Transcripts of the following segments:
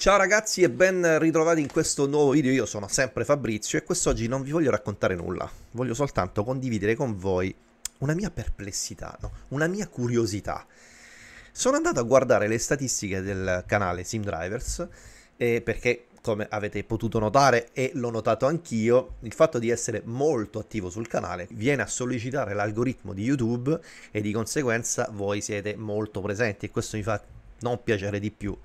Ciao ragazzi e ben ritrovati in questo nuovo video, io sono sempre Fabrizio e quest'oggi non vi voglio raccontare nulla, voglio soltanto condividere con voi una mia perplessità, no, una mia curiosità. Sono andato a guardare le statistiche del canale SimDrivers eh, perché come avete potuto notare e l'ho notato anch'io, il fatto di essere molto attivo sul canale viene a sollecitare l'algoritmo di YouTube e di conseguenza voi siete molto presenti e questo mi fa non piacere di più.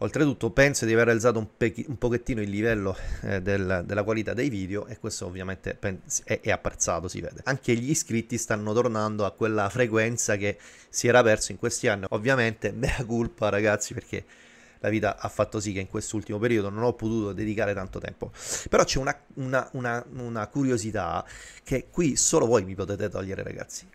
Oltretutto penso di aver alzato un, pe- un pochettino il livello eh, del, della qualità dei video e questo ovviamente pen- è, è, apprezzato, si vede. Anche gli iscritti stanno tornando a quella frequenza che si era perso in questi anni. Ovviamente mea culpa ragazzi perché la vita ha fatto sì che in quest'ultimo periodo non ho potuto dedicare tanto tempo. Però c'è una, una, una, una curiosità che qui solo voi mi potete togliere ragazzi.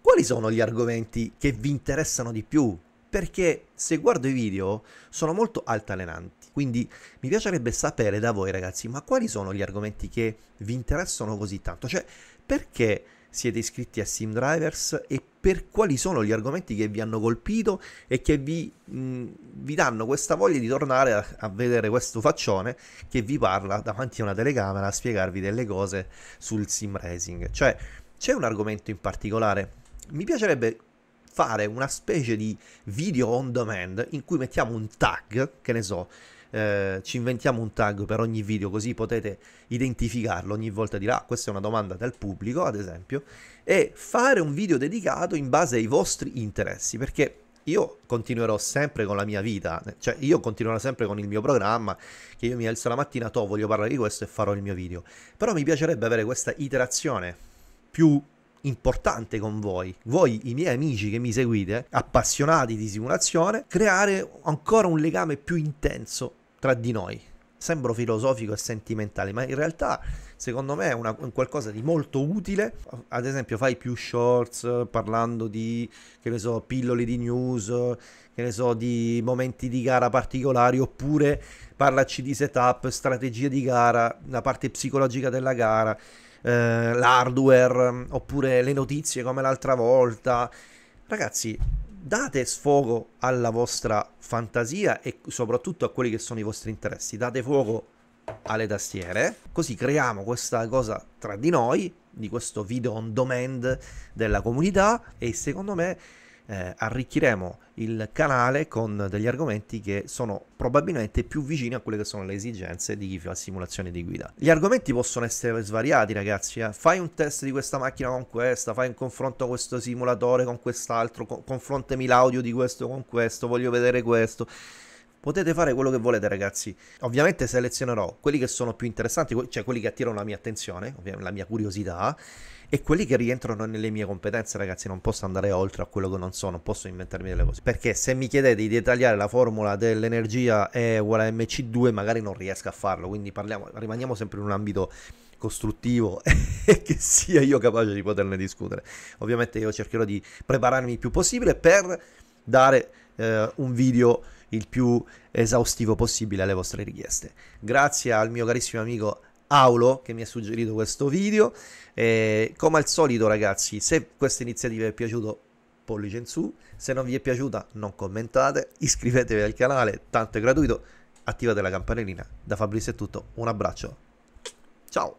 Quali sono gli argomenti che vi interessano di più? perché se guardo i video sono molto altalenanti. Quindi mi piacerebbe sapere da voi ragazzi, ma quali sono gli argomenti che vi interessano così tanto? Cioè, perché siete iscritti a Sim Drivers e per quali sono gli argomenti che vi hanno colpito e che vi, mh, mm, vi danno questa voglia di tornare a, a, vedere questo faccione che vi parla davanti a una telecamera a spiegarvi delle cose sul sim racing. Cioè, c'è un argomento in particolare? Mi piacerebbe fare una specie di video on demand in cui mettiamo un tag, che ne so, eh, ci inventiamo un tag per ogni video così potete identificarlo ogni volta di là, ah, questa è una domanda del pubblico ad esempio, e fare un video dedicato in base ai vostri interessi, perché io continuerò sempre con la mia vita, cioè io continuerò sempre con il mio programma, che io mi alzo la mattina, to voglio parlare di questo e farò il mio video, però mi piacerebbe avere questa iterazione più importante con voi, voi i miei amici che mi seguite, appassionati di simulazione, creare ancora un legame più intenso tra di noi. Sembro filosofico e sentimentale, ma in realtà secondo me è una, un qualcosa di molto utile. Ad esempio, fai più shorts eh, parlando di che ne so, pillole di news, eh, che ne so, di momenti di gara particolari, oppure parlaci di setup, strategie di gara, la parte psicologica della gara eh, l'hardware oppure le notizie come l'altra volta. Ragazzi, date sfogo alla vostra fantasia e soprattutto a quelli che sono i vostri interessi. Date fuoco alle tastiere, così creiamo questa cosa tra di noi, di questo video on demand della comunità e secondo me eh, arricchiremo il canale con degli argomenti che sono probabilmente più vicini a quelle che sono le esigenze di chi fa simulazione di guida. Gli argomenti possono essere svariati, ragazzi. Eh. Fai un test di questa macchina con questa, fai un confronto con questo simulatore con quest'altro, co- confrontami l'audio di questo con questo, voglio vedere questo. Potete fare quello che volete, ragazzi. Ovviamente selezionerò quelli che sono più interessanti, cioè quelli che attirano la mia attenzione, la mia curiosità, e quelli che rientrano nelle mie competenze, ragazzi. Non posso andare oltre a quello che non so, non posso inventarmi delle cose. Perché se mi chiedete di dettagliare la formula dell'energia E uguale a MC2, magari non riesco a farlo. Quindi parliamo, rimaniamo sempre in un ambito costruttivo e che sia io capace di poterne discutere. Ovviamente io cercherò di prepararmi il più possibile per dare eh, un video il più esaustivo possibile alle vostre richieste. Grazie al mio carissimo amico Aulo che mi ha suggerito questo video. Eh, come al solito, ragazzi, se questa iniziativa vi è piaciuta, pollice in su. Se non vi è piaciuta, non commentate. Iscrivetevi al canale, tanto è gratuito. Attivate la campanellina. Da Fabrizio è tutto. Un abbraccio. Ciao.